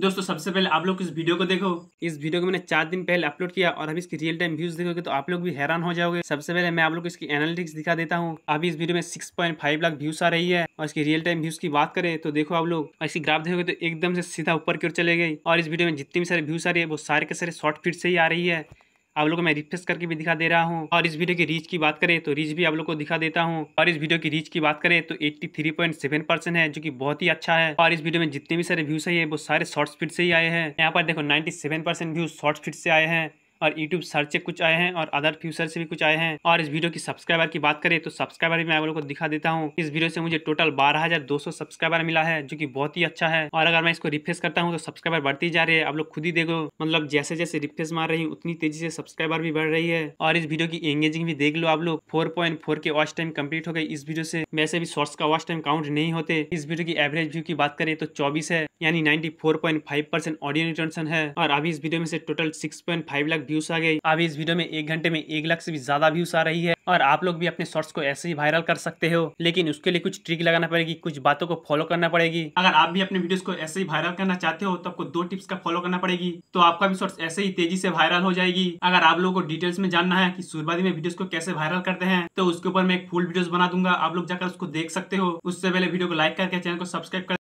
दोस्तों सबसे पहले आप लोग इस वीडियो को देखो इस वीडियो को मैंने चार दिन पहले अपलोड किया और अभी इसकी रियल टाइम व्यूज देखोगे तो आप लोग भी हैरान हो जाओगे सबसे पहले मैं आप लोग को इसकी एनालिटिक्स दिखा देता हूँ अभी इस वीडियो में six point five lakh views आ रही है और इसकी रियल टाइम व्यूज की बात करें तो देखो आप लोग ऐसी ग्राफ देखोगे तो एकदम से सीधा ऊपर की ओर चले गई और इस वीडियो में जितनी भी सारे व्यूज आ रही है वो सारे के सारे शॉर्ट फिट से ही आ रही है आप लोग को मैं रिफ्रेश करके भी दिखा दे रहा हूँ और इस वीडियो की रीच की बात करें तो रीच भी आप लोग को दिखा देता हूँ और इस वीडियो की रीच की बात करें तो 83.7 परसेंट है जो कि बहुत ही अच्छा है और इस वीडियो में जितने भी सारे व्यूज है वो सारे शॉर्ट स्पीड से ही आए हैं यहाँ पर देखो seven percent views short speed से आए हैं और यूट्यूब सर्च से कुछ आए हैं और अदर फ्यूचर से भी कुछ आए हैं और इस वीडियो की सब्सक्राइबर की बात करें तो सब्सक्राइबर भी मैं आप लोगों को दिखा देता हूँ इस वीडियो से मुझे टोटल बारह सब्सक्राइबर मिला है जो कि बहुत ही अच्छा है और अगर मैं इसको रिफ्रेश करता हूँ तो सब्सक्राइबर बढ़ती जा रही है आप लोग खुद ही देखो मतलब जैसे जैसे रिफ्रेश मार रही हूँ उतनी तेजी से सब्सक्राइबर भी बढ़ रही है और इस वीडियो की एंगेजिंग भी देख लो आप लोग फोर के वॉच टाइम कम्प्लीट हो गई इस वीडियो से वैसे भी शॉर्ट्स का वॉच टाइम काउंट नहीं होते इस वीडियो की एवरेज व्यू की बात करें तो चौबीस है यानी ninety four point five percent audio return है और अभी इस वीडियो में से total six point five lakh views आ गई अभी इस वीडियो में एक घंटे में एक लाख से भी ज्यादा व्यूज आ रही है और आप लोग भी अपने शॉर्ट्स को ऐसे ही वायरल कर सकते हो लेकिन उसके लिए कुछ ट्रिक लगाना पड़ेगी कुछ बातों को फॉलो करना पड़ेगी अगर आप भी अपने वीडियोस को ऐसे ही वायरल करना चाहते हो तो आपको दो टिप्स का फॉलो करना पड़ेगी तो आपका भी शॉर्ट्स ऐसे ही तेजी से वायरल हो जाएगी अगर आप लोगों को डिटेल्स में जानना है की शुरुआती में वीडियो को कैसे वायरल करते हैं तो उसके ऊपर मैं एक फुल वीडियो बना दूंगा आप लोग जाकर उसको देख सकते हो उससे पहले वीडियो को लाइक करके चैनल को सब्सक्राइब कर